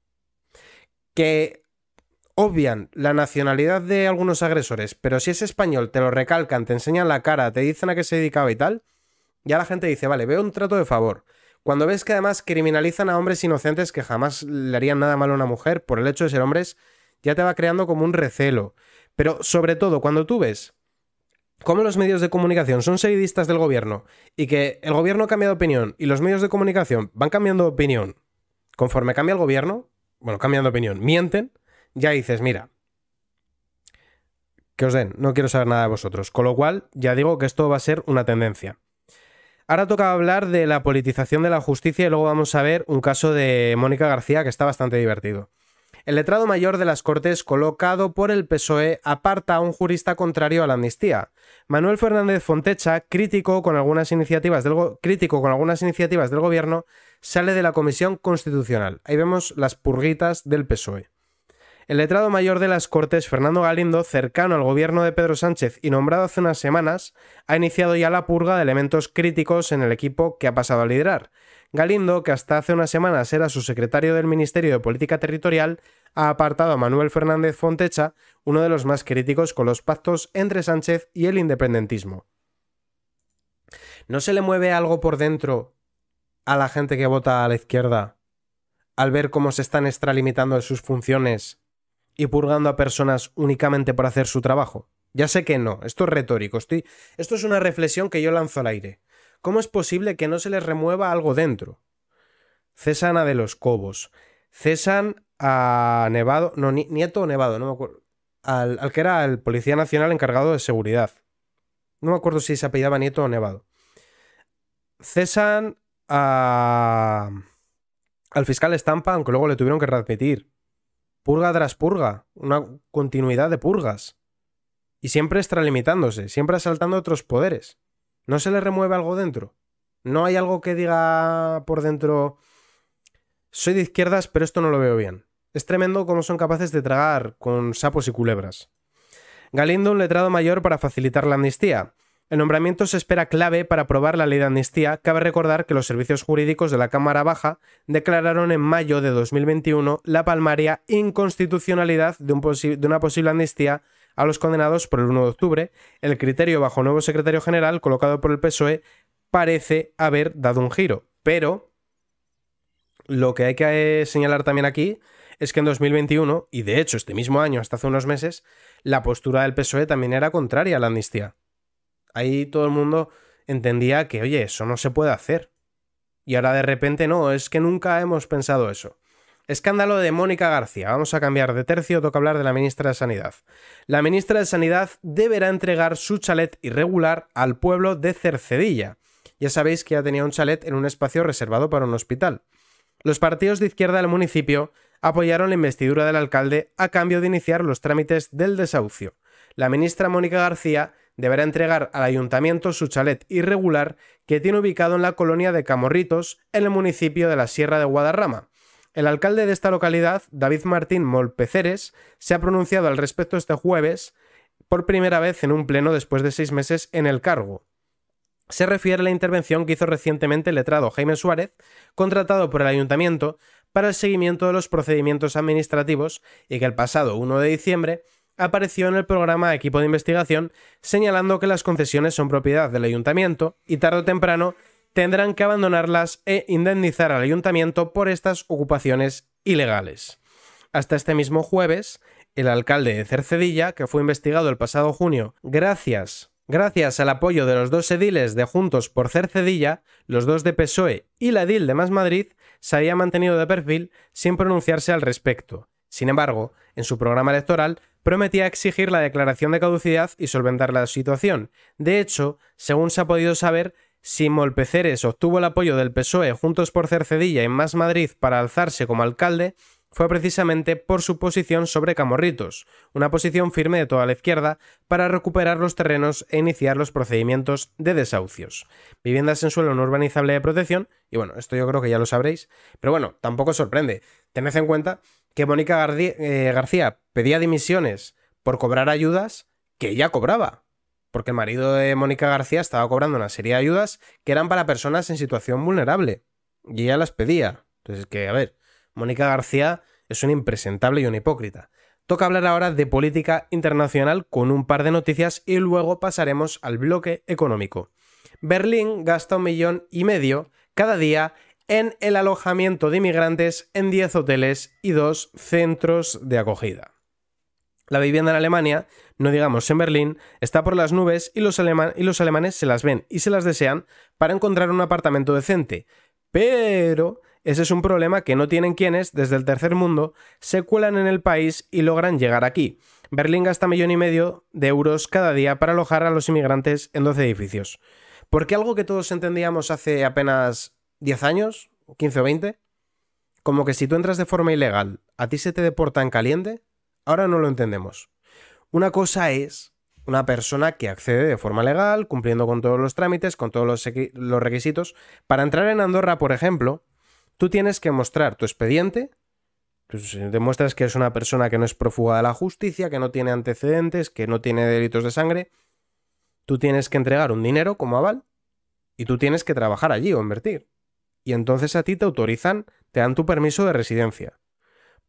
que obvian la nacionalidad de algunos agresores, pero si es español, te lo recalcan, te enseñan la cara, te dicen a qué se dedicaba y tal, ya la gente dice, vale, veo un trato de favor. Cuando ves que además criminalizan a hombres inocentes que jamás le harían nada malo a una mujer por el hecho de ser hombres, ya te va creando como un recelo. Pero sobre todo, cuando tú ves cómo los medios de comunicación son seguidistas del gobierno y que el gobierno cambia de opinión y los medios de comunicación van cambiando de opinión conforme cambia el gobierno, bueno, cambiando de opinión, mienten, ya dices, mira, que os den, no quiero saber nada de vosotros. Con lo cual, ya digo que esto va a ser una tendencia. Ahora toca hablar de la politización de la justicia y luego vamos a ver un caso de Mónica García que está bastante divertido. El letrado mayor de las Cortes, colocado por el PSOE, aparta a un jurista contrario a la amnistía. Manuel Fernández Fontecha, con algunas iniciativas del, crítico con algunas iniciativas del gobierno, sale de la Comisión Constitucional. Ahí vemos las purguitas del PSOE. El letrado mayor de las Cortes, Fernando Galindo, cercano al gobierno de Pedro Sánchez y nombrado hace unas semanas, ha iniciado ya la purga de elementos críticos en el equipo que ha pasado a liderar. Galindo, que hasta hace unas semanas era su secretario del Ministerio de Política Territorial, ha apartado a Manuel Fernández Fontecha, uno de los más críticos con los pactos entre Sánchez y el independentismo. ¿No se le mueve algo por dentro a la gente que vota a la izquierda al ver cómo se están extralimitando de sus funciones y purgando a personas únicamente por hacer su trabajo? Ya sé que no, esto es retórico, esto es una reflexión que yo lanzo al aire. ¿Cómo es posible que no se les remueva algo dentro? Cesan a De los Cobos, cesan a Nevado, no, Nieto o Nevado, no me acuerdo, al, que era el Policía Nacional encargado de seguridad. No me acuerdo si se apellidaba Nieto o Nevado. Cesan al fiscal Estampa, aunque luego le tuvieron que readmitir. Purga tras purga, una continuidad de purgas. Y siempre extralimitándose, siempre asaltando otros poderes. No se le remueve algo dentro. No hay algo que diga por dentro, soy de izquierdas, pero esto no lo veo bien. Es tremendo cómo son capaces de tragar con sapos y culebras. Galindo, un letrado mayor para facilitar la amnistía. El nombramiento se espera clave para aprobar la ley de amnistía. Cabe recordar que los servicios jurídicos de la Cámara Baja declararon en mayo de 2021 la palmaria inconstitucionalidad de, una posible amnistía a los condenados por el 1 de octubre. El criterio bajo nuevo secretario general colocado por el PSOE parece haber dado un giro, pero lo que hay que eh, señalar también aquí es que en 2021, y de hecho este mismo año hasta hace unos meses, la postura del PSOE también era contraria a la amnistía ahí todo el mundo entendía que, oye, eso no se puede hacer. Y ahora de repente no, es que nunca hemos pensado eso. Escándalo de Mónica García. Vamos a cambiar de tercio, toca hablar de la ministra de Sanidad. La ministra de Sanidad deberá entregar su chalet irregular al pueblo de Cercedilla. Ya sabéis que ya tenía un chalet en un espacio reservado para un hospital. Los partidos de izquierda del municipio apoyaron la investidura del alcalde a cambio de iniciar los trámites del desahucio. La ministra Mónica García deberá entregar al ayuntamiento su chalet irregular que tiene ubicado en la colonia de Camorritos, en el municipio de la Sierra de Guadarrama. El alcalde de esta localidad, David Martín Molpeceres, se ha pronunciado al respecto este jueves por primera vez en un pleno después de seis meses en el cargo. Se refiere a la intervención que hizo recientemente el letrado Jaime Suárez, contratado por el ayuntamiento para el seguimiento de los procedimientos administrativos y que el pasado 1 de diciembre apareció en el programa Equipo de Investigación señalando que las concesiones son propiedad del ayuntamiento y tarde o temprano tendrán que abandonarlas e indemnizar al ayuntamiento por estas ocupaciones ilegales. Hasta este mismo jueves, el alcalde de Cercedilla, que fue investigado el pasado junio gracias, gracias al apoyo de los dos ediles de Juntos por Cercedilla, los dos de PSOE y la edil de Más Madrid, se había mantenido de perfil sin pronunciarse al respecto. Sin embargo, en su programa electoral prometía exigir la declaración de caducidad y solventar la situación. De hecho, según se ha podido saber, si Molpeceres obtuvo el apoyo del PSOE Juntos por Cercedilla y Más Madrid para alzarse como alcalde, fue precisamente por su posición sobre Camorritos, una posición firme de toda la izquierda para recuperar los terrenos e iniciar los procedimientos de desahucios. Viviendas en suelo no urbanizable de protección, y bueno, esto yo creo que ya lo sabréis, pero bueno, tampoco sorprende. Tened en cuenta que Mónica eh, García, pedía dimisiones por cobrar ayudas que ella cobraba. Porque el marido de Mónica García estaba cobrando una serie de ayudas que eran para personas en situación vulnerable. Y ella las pedía. Entonces, que, a ver, Mónica García es un impresentable y un hipócrita. Toca hablar ahora de política internacional con un par de noticias y luego pasaremos al bloque económico. Berlín gasta un millón y medio cada día en el alojamiento de inmigrantes en 10 hoteles y 2 centros de acogida. La vivienda en Alemania, no digamos en Berlín, está por las nubes y los, y los alemanes se las ven y se las desean para encontrar un apartamento decente. Pero ese es un problema que no tienen quienes, desde el tercer mundo, se cuelan en el país y logran llegar aquí. Berlín gasta millón y medio de euros cada día para alojar a los inmigrantes en 12 edificios. Porque algo que todos entendíamos hace apenas 10 años, 15 o 20, como que si tú entras de forma ilegal, a ti se te deporta en caliente, ahora no lo entendemos. Una cosa es una persona que accede de forma legal, cumpliendo con todos los trámites, con todos los, requisitos. Para entrar en Andorra, por ejemplo, tú tienes que mostrar tu expediente, pues demuestras que es una persona que no es prófuga de la justicia, que no tiene antecedentes, que no tiene delitos de sangre, tú tienes que entregar un dinero como aval y tú tienes que trabajar allí o invertir y entonces a ti te autorizan, te dan tu permiso de residencia.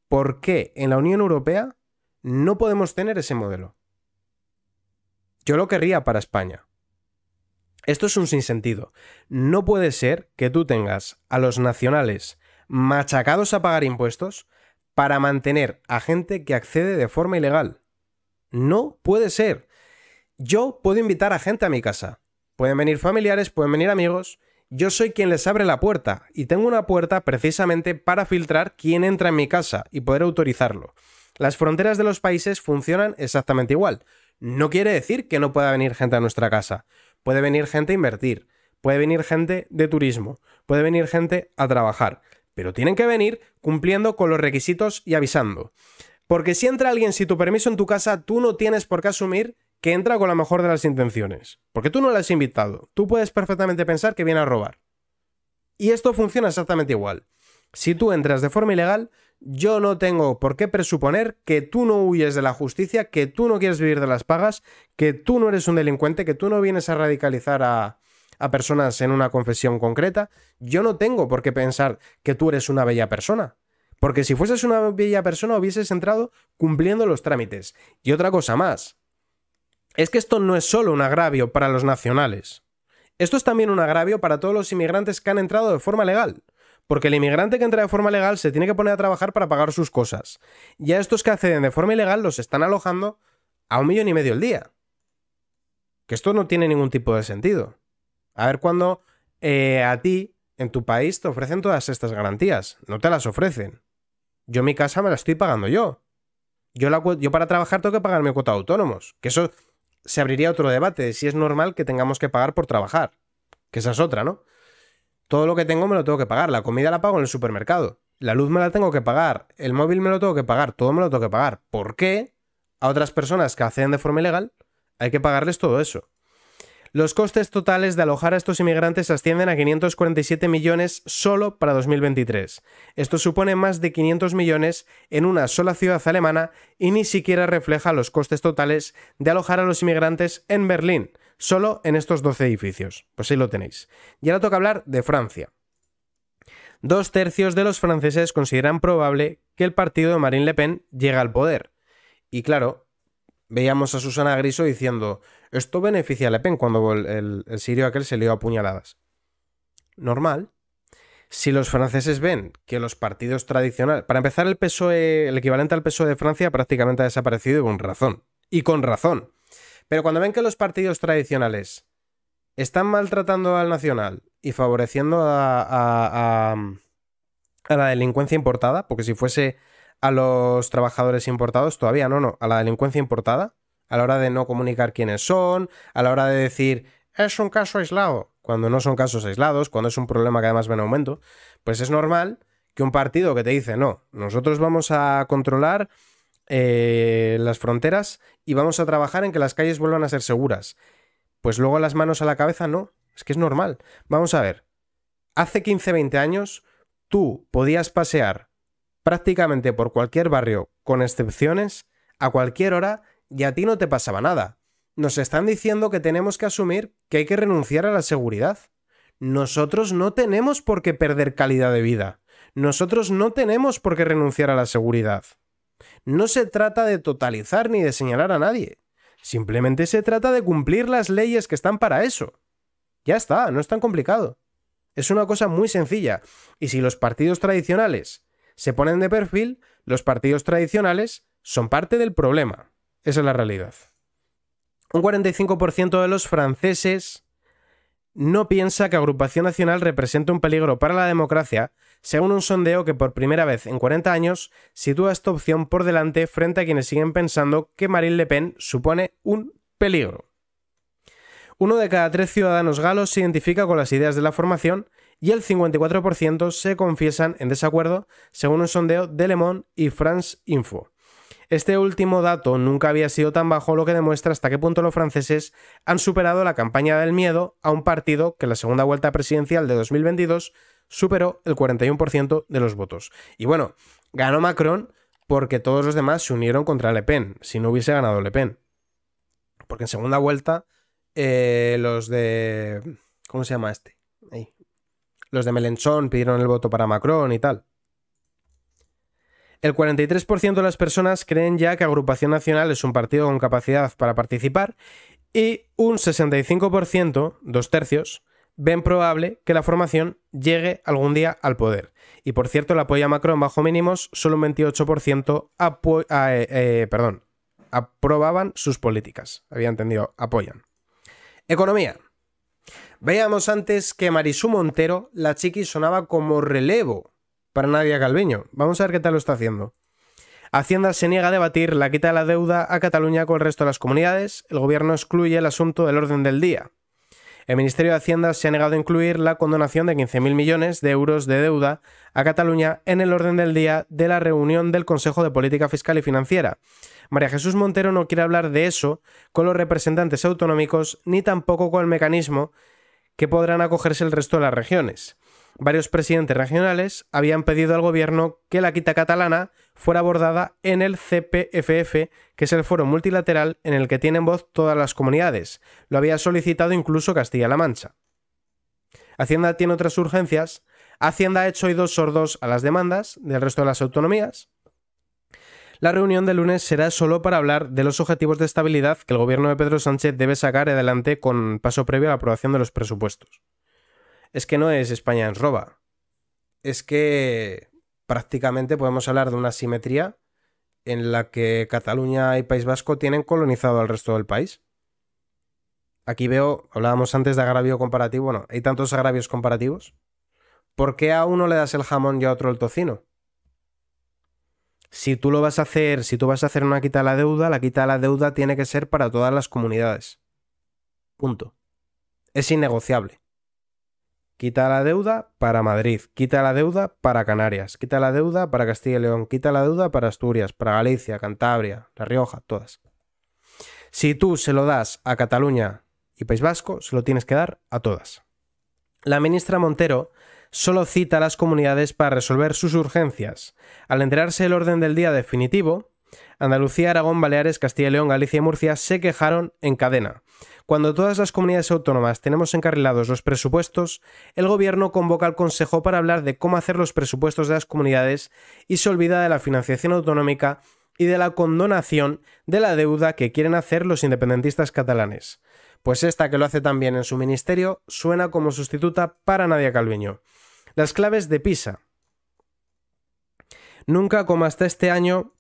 ¿Por qué en la Unión Europea no podemos tener ese modelo? Yo lo querría para España. Esto es un sinsentido. No puede ser que tú tengas a los nacionales machacados a pagar impuestos para mantener a gente que accede de forma ilegal. No puede ser. Yo puedo invitar a gente a mi casa. Pueden venir familiares, pueden venir amigos, yo soy quien les abre la puerta y tengo una puerta precisamente para filtrar quién entra en mi casa y poder autorizarlo. Las fronteras de los países funcionan exactamente igual. No quiere decir que no pueda venir gente a nuestra casa. Puede venir gente a invertir, puede venir gente de turismo, puede venir gente a trabajar, pero tienen que venir cumpliendo con los requisitos y avisando. Porque si entra alguien sin tu permiso en tu casa, tú no tienes por qué asumir que entra con la mejor de las intenciones. Porque tú no la has invitado. Tú puedes perfectamente pensar que viene a robar. Y esto funciona exactamente igual. Si tú entras de forma ilegal, yo no tengo por qué presuponer que tú no huyes de la justicia, que tú no quieres vivir de las pagas, que tú no eres un delincuente, que tú no vienes a radicalizar a, a personas en una confesión concreta. Yo no tengo por qué pensar que tú eres una bella persona. Porque si fueses una bella persona hubieses entrado cumpliendo los trámites. Y otra cosa más, es que esto no es solo un agravio para los nacionales. Esto es también un agravio para todos los inmigrantes que han entrado de forma legal. Porque el inmigrante que entra de forma legal se tiene que poner a trabajar para pagar sus cosas. Y a estos que acceden de forma ilegal los están alojando a un millón y medio al día. Que esto no tiene ningún tipo de sentido. A ver cuando eh, a ti, en tu país, te ofrecen todas estas garantías. No te las ofrecen. Yo mi casa me la estoy pagando yo. Yo, la, yo para trabajar tengo que pagar mi cuota de autónomos. Que eso se abriría otro debate de si es normal que tengamos que pagar por trabajar. Que esa es otra, ¿no? Todo lo que tengo me lo tengo que pagar. La comida la pago en el supermercado. La luz me la tengo que pagar. El móvil me lo tengo que pagar. Todo me lo tengo que pagar. ¿Por qué a otras personas que hacen de forma ilegal hay que pagarles todo eso? Los costes totales de alojar a estos inmigrantes ascienden a 547 millones solo para 2023. Esto supone más de 500 millones en una sola ciudad alemana y ni siquiera refleja los costes totales de alojar a los inmigrantes en Berlín, solo en estos 12 edificios. Pues ahí lo tenéis. Y ahora toca hablar de Francia. Dos tercios de los franceses consideran probable que el partido de Marine Le Pen llegue al poder. Y claro, veíamos a Susana Griso diciendo, esto beneficia a Le Pen cuando el, sirio aquel se lió a puñaladas. Normal. Si los franceses ven que los partidos tradicionales... Para empezar, el PSOE, el equivalente al PSOE de Francia prácticamente ha desaparecido y con razón. Y con razón. Pero cuando ven que los partidos tradicionales están maltratando al nacional y favoreciendo a, a, a la delincuencia importada, porque si fuese a los trabajadores importados, todavía no, no, a la delincuencia importada, a la hora de no comunicar quiénes son, a la hora de decir es un caso aislado, cuando no son casos aislados, cuando es un problema que además va en aumento, pues es normal que un partido que te dice no, nosotros vamos a controlar eh, las fronteras y vamos a trabajar en que las calles vuelvan a ser seguras. Pues luego las manos a la cabeza no, es que es normal. Vamos a ver, hace 15-20 años tú podías pasear prácticamente por cualquier barrio, con excepciones, a cualquier hora, y a ti no te pasaba nada. Nos están diciendo que tenemos que asumir que hay que renunciar a la seguridad. Nosotros no tenemos por qué perder calidad de vida. Nosotros no tenemos por qué renunciar a la seguridad. No se trata de totalizar ni de señalar a nadie. Simplemente se trata de cumplir las leyes que están para eso. Ya está, no es tan complicado. Es una cosa muy sencilla. Y si los partidos tradicionales se ponen de perfil, los partidos tradicionales son parte del problema. Esa es la realidad. Un 45% de los franceses no piensa que Agrupación Nacional represente un peligro para la democracia, según un sondeo que por primera vez en 40 años sitúa esta opción por delante frente a quienes siguen pensando que Marine Le Pen supone un peligro. Uno de cada tres ciudadanos galos se identifica con las ideas de la formación y el 54% se confiesan en desacuerdo, según un sondeo de Le Monde y France Info. Este último dato nunca había sido tan bajo, lo que demuestra hasta qué punto los franceses han superado la campaña del miedo a un partido que en la segunda vuelta presidencial de 2022 superó el 41% de los votos. Y bueno, ganó Macron porque todos los demás se unieron contra Le Pen, si no hubiese ganado Le Pen. Porque en segunda vuelta, eh, los de... ¿Cómo se llama este? Ahí. Los de Melenchón pidieron el voto para Macron y tal. El 43% de las personas creen ya que Agrupación Nacional es un partido con capacidad para participar y un 65%, dos tercios, ven probable que la formación llegue algún día al poder. Y por cierto, el apoyo a Macron bajo mínimos, solo un 28% eh, eh, aprobaban sus políticas. Había entendido, apoyan. Economía. Veíamos antes que Marisú Montero, la chiqui, sonaba como relevo para Nadia Calviño. Vamos a ver qué tal lo está haciendo. Hacienda se niega a debatir la quita de la deuda a Cataluña con el resto de las comunidades. El gobierno excluye el asunto del orden del día. El Ministerio de Hacienda se ha negado a incluir la condonación de 15.000 millones de euros de deuda a Cataluña en el orden del día de la reunión del Consejo de Política Fiscal y Financiera. María Jesús Montero no quiere hablar de eso con los representantes autonómicos ni tampoco con el mecanismo que podrán acogerse el resto de las regiones. Varios presidentes regionales habían pedido al gobierno que la quita catalana fuera abordada en el CPFF, que es el foro multilateral en el que tienen voz todas las comunidades. Lo había solicitado incluso Castilla-La Mancha. Hacienda tiene otras urgencias. Hacienda ha hecho oídos sordos a las demandas del resto de las autonomías. La reunión de lunes será solo para hablar de los objetivos de estabilidad que el gobierno de Pedro Sánchez debe sacar adelante con paso previo a la aprobación de los presupuestos. Es que no es España en roba. Es que prácticamente podemos hablar de una simetría en la que Cataluña y País Vasco tienen colonizado al resto del país. Aquí veo, hablábamos antes de agravio comparativo, ¿no? hay tantos agravios comparativos. ¿Por qué a uno le das el jamón y a otro el tocino? si tú lo vas a hacer, si tú vas a hacer una quita a la deuda, la quita a la deuda tiene que ser para todas las comunidades. Punto. Es innegociable. Quita la deuda para Madrid, quita la deuda para Canarias, quita la deuda para Castilla y León, quita la deuda para Asturias, para Galicia, Cantabria, La Rioja, todas. Si tú se lo das a Cataluña y País Vasco, se lo tienes que dar a todas. La ministra Montero solo cita a las comunidades para resolver sus urgencias. Al enterarse el orden del día definitivo, Andalucía, Aragón, Baleares, Castilla y León, Galicia y Murcia se quejaron en cadena. Cuando todas las comunidades autónomas tenemos encarrilados los presupuestos, el gobierno convoca al Consejo para hablar de cómo hacer los presupuestos de las comunidades y se olvida de la financiación autonómica y de la condonación de la deuda que quieren hacer los independentistas catalanes. Pues esta que lo hace también en su ministerio suena como sustituta para Nadia Calviño. Las claves de Pisa. Nunca como hasta este año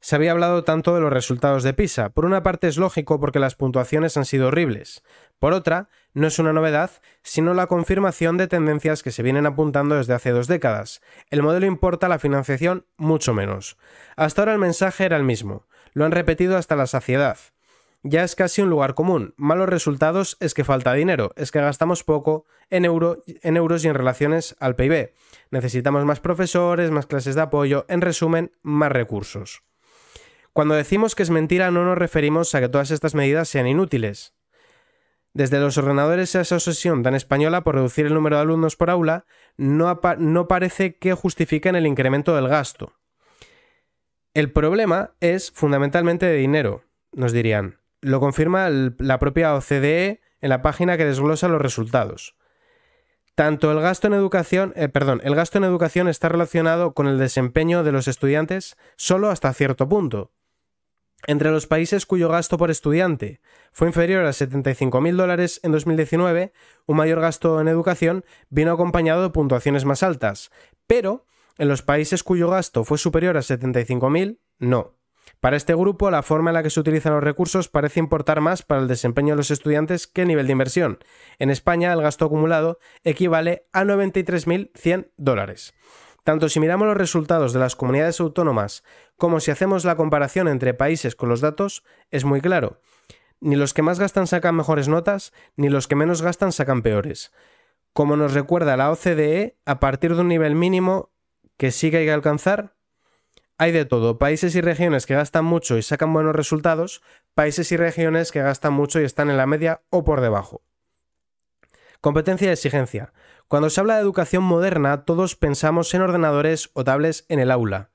se había hablado tanto de los resultados de PISA. Por una parte es lógico porque las puntuaciones han sido horribles. Por otra, no es una novedad, sino la confirmación de tendencias que se vienen apuntando desde hace dos décadas. El modelo importa la financiación mucho menos. Hasta ahora el mensaje era el mismo. Lo han repetido hasta la saciedad ya es casi un lugar común. Malos resultados es que falta dinero, es que gastamos poco en, en euros y en relaciones al PIB. Necesitamos más profesores, más clases de apoyo, en resumen, más recursos. Cuando decimos que es mentira no nos referimos a que todas estas medidas sean inútiles. Desde los ordenadores a esa obsesión tan española por reducir el número de alumnos por aula, no parece que justifiquen el incremento del gasto. El problema es fundamentalmente de dinero, nos dirían. Lo confirma la propia OCDE en la página que desglosa los resultados. Tanto el gasto en educación, eh, perdón, el gasto en educación está relacionado con el desempeño de los estudiantes solo hasta cierto punto. Entre los países cuyo gasto por estudiante fue inferior a 75.000 dólares en 2019, un mayor gasto en educación vino acompañado de puntuaciones más altas, pero en los países cuyo gasto fue superior a 75.000, no. Para este grupo, la forma en la que se utilizan los recursos parece importar más para el desempeño de los estudiantes que el nivel de inversión. En España, el gasto acumulado equivale a 93.100 dólares. Tanto si miramos los resultados de las comunidades autónomas como si hacemos la comparación entre países con los datos, es muy claro. Ni los que más gastan sacan mejores notas, ni los que menos gastan sacan peores. Como nos recuerda la OCDE, a partir de un nivel mínimo que sí que hay que alcanzar, hay de todo, países y regiones que gastan mucho y sacan buenos resultados, países y regiones que gastan mucho y están en la media o por debajo. Competencia y exigencia. Cuando se habla de educación moderna, todos pensamos en ordenadores o tablets en el aula.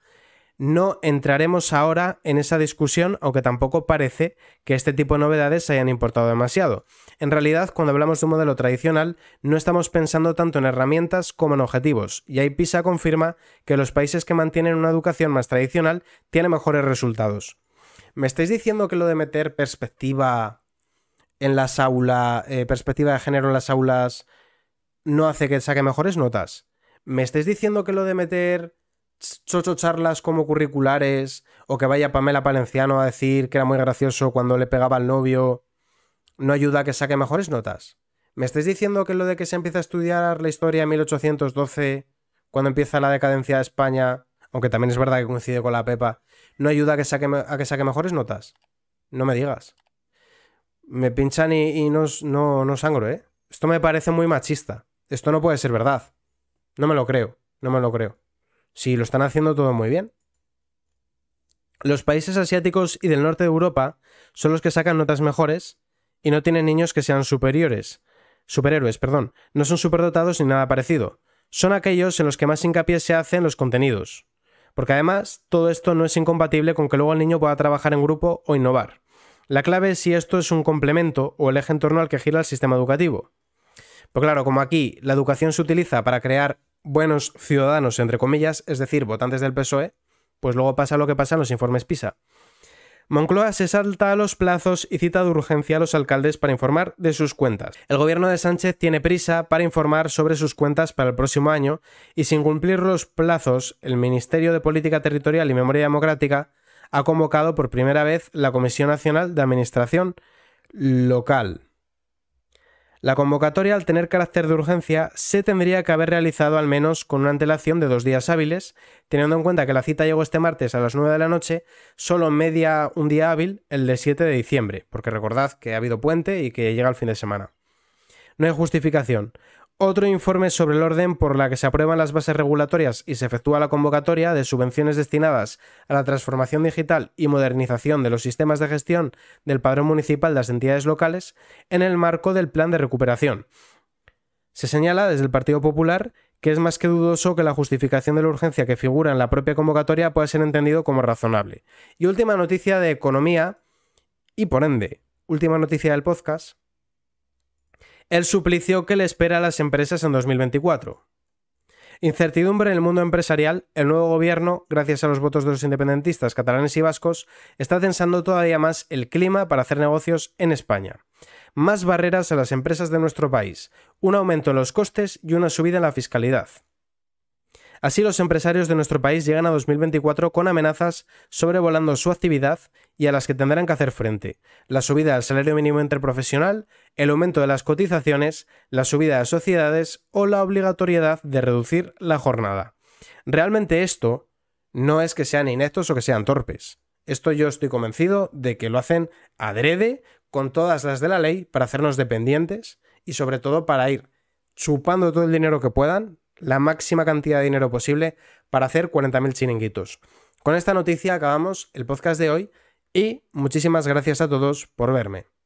No entraremos ahora en esa discusión, aunque tampoco parece que este tipo de novedades se hayan importado demasiado. En realidad, cuando hablamos de un modelo tradicional, no estamos pensando tanto en herramientas como en objetivos, y ahí PISA confirma que los países que mantienen una educación más tradicional tienen mejores resultados. ¿Me estáis diciendo que lo de meter perspectiva en las aulas, eh, perspectiva de género en las aulas, no hace que saque mejores notas? ¿Me estáis diciendo que lo de meter chocho charlas como curriculares o que vaya Pamela Palenciano a decir que era muy gracioso cuando le pegaba al novio no ayuda a que saque mejores notas. ¿Me estáis diciendo que lo de que se empieza a estudiar la historia en 1812, cuando empieza la decadencia de España, aunque también es verdad que coincide con la Pepa, no ayuda a que saque, a que saque mejores notas? No me digas. Me pinchan y, no, no, sangro, ¿eh? Esto me parece muy machista. Esto no puede ser verdad. No me lo creo, no me lo creo. Si lo están haciendo todo muy bien. Los países asiáticos y del norte de Europa son los que sacan notas mejores y no tienen niños que sean superiores. Superhéroes, perdón. No son superdotados ni nada parecido. Son aquellos en los que más hincapié se hace en los contenidos. Porque además, todo esto no es incompatible con que luego el niño pueda trabajar en grupo o innovar. La clave es si esto es un complemento o el eje en torno al que gira el sistema educativo. Pues claro, como aquí la educación se utiliza para crear buenos ciudadanos, entre comillas, es decir, votantes del PSOE, pues luego pasa lo que pasa en los informes PISA. Moncloa se salta a los plazos y cita de urgencia a los alcaldes para informar de sus cuentas. El gobierno de Sánchez tiene prisa para informar sobre sus cuentas para el próximo año y sin cumplir los plazos, el Ministerio de Política Territorial y Memoria Democrática ha convocado por primera vez la Comisión Nacional de Administración Local. La convocatoria, al tener carácter de urgencia, se tendría que haber realizado al menos con una antelación de dos días hábiles, teniendo en cuenta que la cita llegó este martes a las 9 de la noche, solo media un día hábil, el de 7 de diciembre, porque recordad que ha habido puente y que llega el fin de semana. No hay justificación otro informe sobre el orden por la que se aprueban las bases regulatorias y se efectúa la convocatoria de subvenciones destinadas a la transformación digital y modernización de los sistemas de gestión del padrón municipal de las entidades locales en el marco del plan de recuperación. Se señala desde el Partido Popular que es más que dudoso que la justificación de la urgencia que figura en la propia convocatoria pueda ser entendido como razonable. Y última noticia de economía y por ende, última noticia del podcast el suplicio que le espera a las empresas en 2024. Incertidumbre en el mundo empresarial, el nuevo gobierno, gracias a los votos de los independentistas catalanes y vascos, está tensando todavía más el clima para hacer negocios en España. Más barreras a las empresas de nuestro país, un aumento en los costes y una subida en la fiscalidad. Así los empresarios de nuestro país llegan a 2024 con amenazas sobrevolando su actividad y a las que tendrán que hacer frente. La subida del salario mínimo interprofesional, el aumento de las cotizaciones, la subida de sociedades o la obligatoriedad de reducir la jornada. Realmente esto no es que sean inectos o que sean torpes. Esto yo estoy convencido de que lo hacen adrede con todas las de la ley para hacernos dependientes y sobre todo para ir chupando todo el dinero que puedan la máxima cantidad de dinero posible para hacer 40.000 chiringuitos. Con esta noticia acabamos el podcast de hoy y muchísimas gracias a todos por verme.